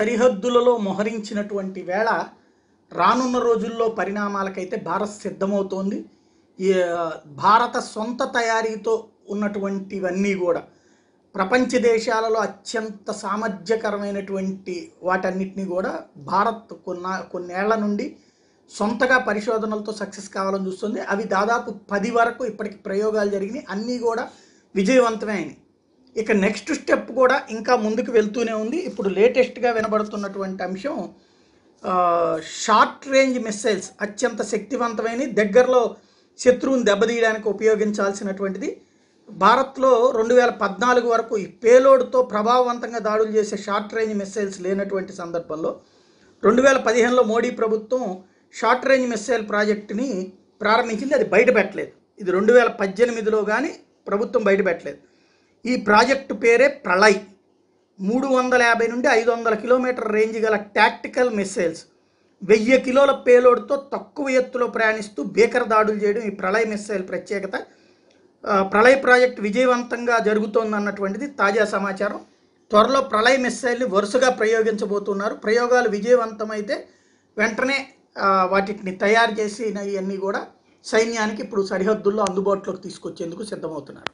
సరిహద్దులలో మొహరించినటువంటి వేళ రానున్న రోజుల్లో పరిణామాలకైతే భారత్ సిద్ధమవుతోంది భారత సొంత తయారీతో ఉన్నటువంటివన్నీ కూడా ప్రపంచ దేశాలలో అత్యంత సామర్థ్యకరమైనటువంటి వాటన్నిటిని కూడా భారత్ కొన్న కొన్నేళ్ల నుండి సొంతగా పరిశోధనలతో సక్సెస్ కావాలని చూస్తుంది అవి దాదాపు పది వరకు ఇప్పటికి ప్రయోగాలు జరిగినాయి అన్నీ కూడా విజయవంతమే అయినాయి ఇక నెక్స్ట్ స్టెప్ కూడా ఇంకా ముందుకు వెళ్తూనే ఉంది ఇప్పుడు లేటెస్ట్గా వినబడుతున్నటువంటి అంశం షార్ట్ రేంజ్ మిస్సైల్స్ అత్యంత శక్తివంతమైన దగ్గరలో శత్రువుని దెబ్బతీయడానికి ఉపయోగించాల్సినటువంటిది భారత్లో రెండు వేల పద్నాలుగు వరకు ఈ పేలోడ్తో ప్రభావవంతంగా దాడులు చేసే షార్ట్ రేంజ్ మిస్సైల్స్ లేనటువంటి సందర్భంలో రెండు వేల పదిహేనులో మోడీ ప్రభుత్వం షార్ట్ రేంజ్ మిస్సైల్ ప్రాజెక్టుని ప్రారంభించింది అది బయటపెట్టలేదు ఇది రెండు వేల పద్దెనిమిదిలో కానీ ప్రభుత్వం బయటపెట్టలేదు ఈ ప్రాజెక్టు పేరే ప్రళయ్ మూడు వందల యాభై నుండి ఐదు వందల కిలోమీటర్ రేంజ్ గల టాక్టికల్ మిస్సైల్స్ వెయ్యి కిలోల పేలోడ్తో తక్కువ ఎత్తులో ప్రయాణిస్తూ భీకర దాడులు చేయడం ఈ ప్రళయ్ మిస్సైల్ ప్రత్యేకత ప్రళయ్ ప్రాజెక్ట్ విజయవంతంగా జరుగుతోందన్నటువంటిది తాజా సమాచారం త్వరలో ప్రళయ్ మిస్సైల్ని వరుసగా ప్రయోగించబోతున్నారు ప్రయోగాలు విజయవంతమైతే వెంటనే వాటిని తయారు చేసిన ఇవన్నీ కూడా సైన్యానికి ఇప్పుడు సరిహద్దుల్లో అందుబాటులోకి తీసుకొచ్చేందుకు సిద్ధమవుతున్నారు